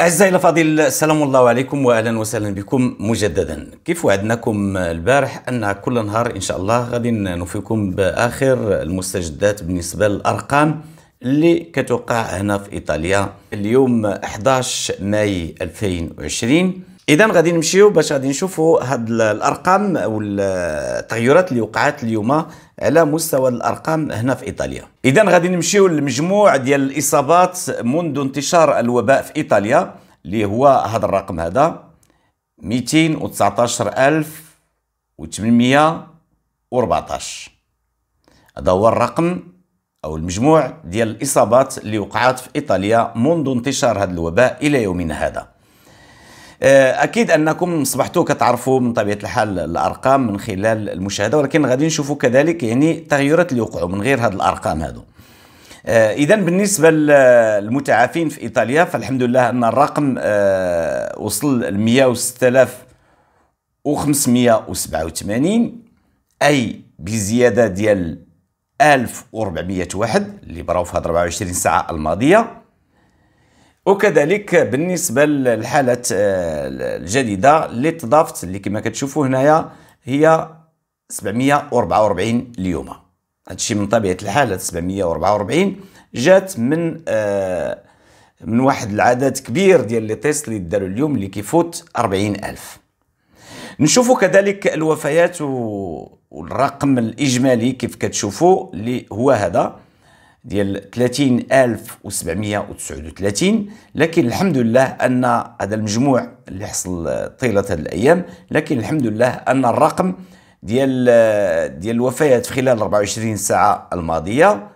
أعزائي الأفاضل السلام الله عليكم وأهلا وسهلا بكم مجددا كيف وعدناكم البارح أن كل نهار إن شاء الله غادي نوفيكم بآخر المستجدات بالنسبة للأرقام اللي كتوقع هنا في إيطاليا اليوم 11 ماي 2020 اذا غادي نمشيو باش غادي نشوفوا هاد الارقام والتغيرات التغيرات اللي وقعت اليوم على مستوى الارقام هنا في ايطاليا اذا غادي نمشيو للمجموع ديال الاصابات منذ انتشار الوباء في ايطاليا اللي هو هذا الرقم هذا 219814 هذا هو الرقم او المجموع ديال الاصابات اللي وقعت في ايطاليا منذ انتشار هذا الوباء الى يومنا هذا آه، اكيد انكم اصبحتوا كتعرفوا من طبيعه الحال الارقام من خلال المشاهده ولكن غادي نشوفوا كذلك يعني التغيرات اللي وقعوا من غير هذه الارقام هذو اذا آه، بالنسبه للمتعافين في ايطاليا فالحمد لله ان الرقم آه، وصل ل 106587 اي بزياده ديال 1401 اللي براو في هاد 24 ساعه الماضيه وكذلك بالنسبه للحالات آه، الجديده اللي تضافت اللي كما كتشوفوا هنايا هي 744 اليوم هادشي من طبيعه الحال 744 جات من آه، من واحد العدد كبير ديال لي تيست اللي داروا اليوم اللي كيفوت 40000 نشوفوا كذلك الوفيات والرقم الاجمالي كيف كتشوفوا اللي هو هذا ديال 30739 لكن الحمد لله ان هذا المجموع اللي حصل طيله هذه الايام لكن الحمد لله ان الرقم ديال ديال الوفيات في خلال 24 ساعه الماضيه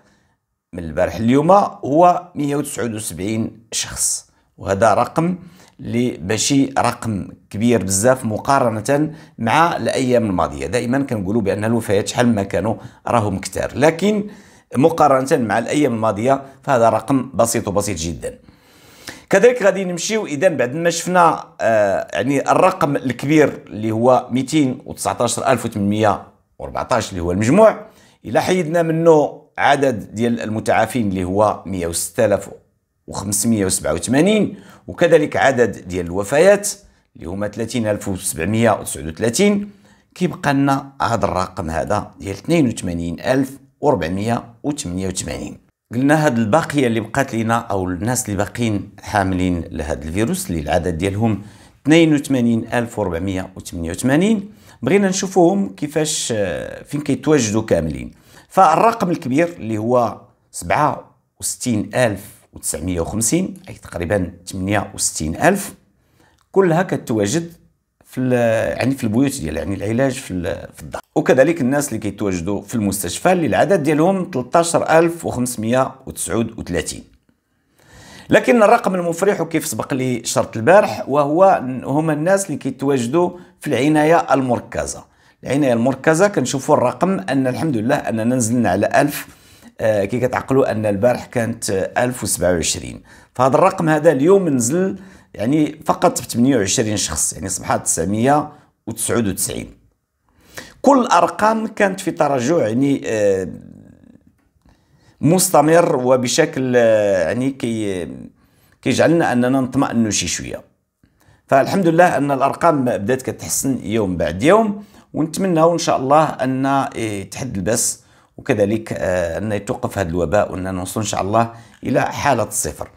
من البارح اليوم هو 179 شخص وهذا رقم اللي ماشي رقم كبير بزاف مقارنه مع الايام الماضيه دائما كنقولوا بان الوفيات شحال ما كانوا راهم كثار لكن مقارنة مع الأيام الماضية فهذا رقم بسيط وبسيط جدا كذلك غادي نمشيو اذا بعد ما شفنا آه يعني الرقم الكبير اللي هو 219814 اللي هو المجموع الا حيدنا منه عدد ديال المتعافين اللي هو 106587 وكذلك عدد ديال الوفيات اللي هما 30739 كيبقى لنا هذا الرقم هذا ديال 82000 488 قلنا هاد الباقيه اللي بقات لينا او الناس اللي باقيين حاملين لهذا الفيروس اللي العدد ديالهم 82488 بغينا نشوفوهم كيفاش آه، فين كيتواجدوا كاملين فالرقم الكبير اللي هو 67950 اي تقريبا 68000 كلها كتواجد في يعني في البيوت ديال يعني العلاج في في الدار وكذلك الناس اللي كيتواجدوا في المستشفى اللي العدد ديالهم 13539 لكن الرقم المفرح وكيف سبق لي شرط البارح وهو هما الناس اللي كيتواجدوا في العنايه المركزه العنايه المركزه كنشوفوا الرقم ان الحمد لله اننا نزلنا على 1000 آه، كي كتعقلوا ان البارح كانت 1027 فهذا الرقم هذا اليوم نزل يعني فقط ب 28 شخص يعني صبحت 999 كل الارقام كانت في تراجع يعني آه، مستمر وبشكل آه، يعني كي كيجعلنا اننا نطمئنوا شي شويه فالحمد لله ان الارقام بدات كتحسن يوم بعد يوم ونتمنى ان شاء الله ان آه، يتحد البس وكذلك ان يتوقف هذا الوباء وان نوصل ان شاء الله الى حاله الصفر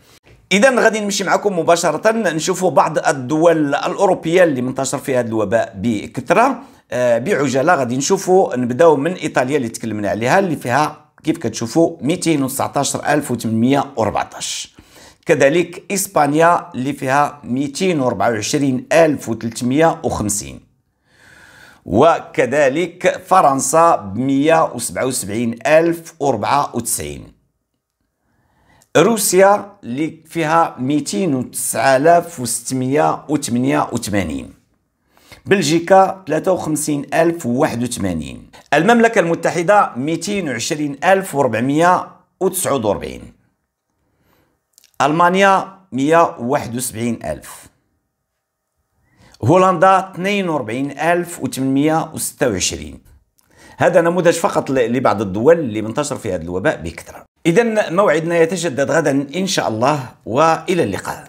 اذا غادي نمشي معكم مباشره نشوفوا بعض الدول الاوروبيه اللي منتشر فيها هذا الوباء بكثره آه، بعجاله غادي نشوفوا نبداو من ايطاليا اللي تكلمنا عليها اللي فيها كيف كتشوفوا 219814 كذلك اسبانيا اللي فيها 224350 وكذلك فرنسا ب 177094 روسيا اللي فيها 209688 بلجيكا 53081 المملكة المتحدة 220449 ألمانيا 171000 هولندا 42826 هذا نموذج فقط لبعض الدول اللي منتشر في هذا الوباء بكثرة إذا موعدنا يتجدد غدا إن شاء الله وإلى اللقاء